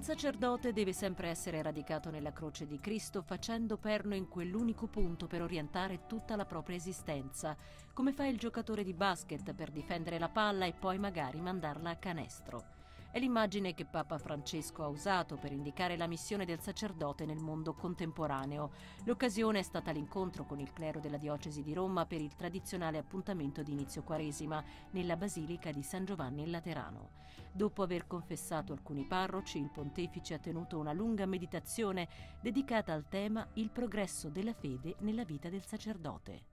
Un sacerdote deve sempre essere radicato nella croce di Cristo facendo perno in quell'unico punto per orientare tutta la propria esistenza, come fa il giocatore di basket per difendere la palla e poi magari mandarla a canestro. È l'immagine che Papa Francesco ha usato per indicare la missione del sacerdote nel mondo contemporaneo. L'occasione è stata l'incontro con il clero della diocesi di Roma per il tradizionale appuntamento di inizio Quaresima nella Basilica di San Giovanni in Laterano. Dopo aver confessato alcuni parroci, il pontefice ha tenuto una lunga meditazione dedicata al tema Il progresso della fede nella vita del sacerdote.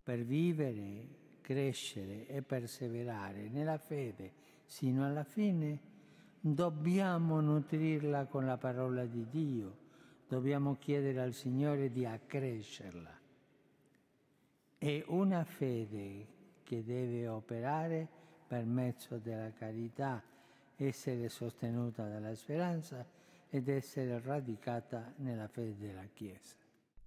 Per vivere, crescere e perseverare nella fede sino alla fine dobbiamo nutrirla con la parola di Dio, dobbiamo chiedere al Signore di accrescerla. È una fede che deve operare per mezzo della carità, essere sostenuta dalla speranza ed essere radicata nella fede della Chiesa.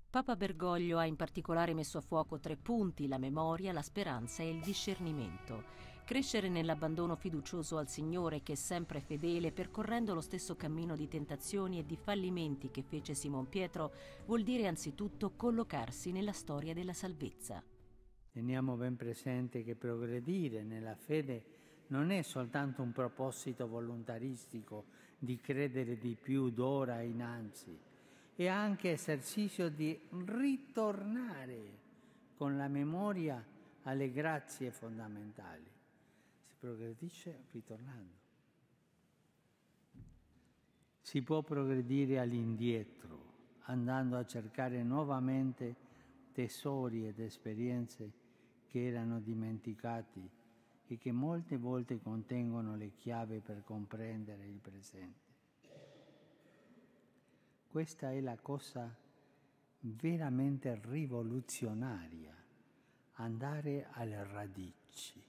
Papa Bergoglio ha in particolare messo a fuoco tre punti, la memoria, la speranza e il discernimento. Crescere nell'abbandono fiducioso al Signore che è sempre fedele, percorrendo lo stesso cammino di tentazioni e di fallimenti che fece Simon Pietro, vuol dire anzitutto collocarsi nella storia della salvezza. Teniamo ben presente che progredire nella fede non è soltanto un proposito volontaristico di credere di più d'ora innanzi, è anche esercizio di ritornare con la memoria alle grazie fondamentali progredisce ritornando. Si può progredire all'indietro, andando a cercare nuovamente tesori ed esperienze che erano dimenticati e che molte volte contengono le chiavi per comprendere il presente. Questa è la cosa veramente rivoluzionaria, andare alle radici.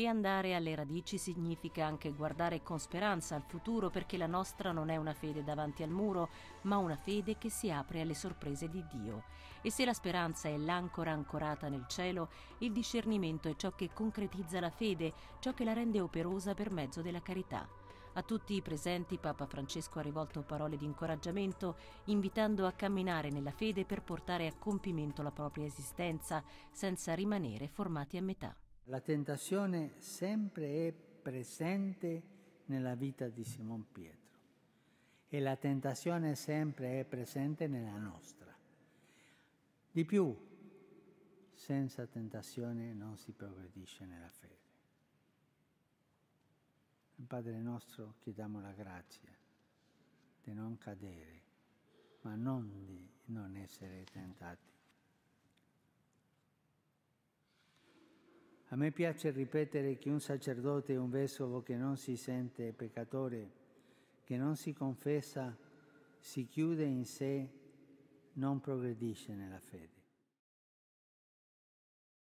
E andare alle radici significa anche guardare con speranza al futuro perché la nostra non è una fede davanti al muro, ma una fede che si apre alle sorprese di Dio. E se la speranza è l'ancora ancorata nel cielo, il discernimento è ciò che concretizza la fede, ciò che la rende operosa per mezzo della carità. A tutti i presenti Papa Francesco ha rivolto parole di incoraggiamento, invitando a camminare nella fede per portare a compimento la propria esistenza, senza rimanere formati a metà. La tentazione sempre è presente nella vita di Simon Pietro e la tentazione sempre è presente nella nostra. Di più, senza tentazione non si progredisce nella fede. Padre nostro, chiediamo la grazia di non cadere, ma non di non essere tentati. A me piace ripetere che un sacerdote un vescovo che non si sente peccatore, che non si confessa, si chiude in sé, non progredisce nella fede.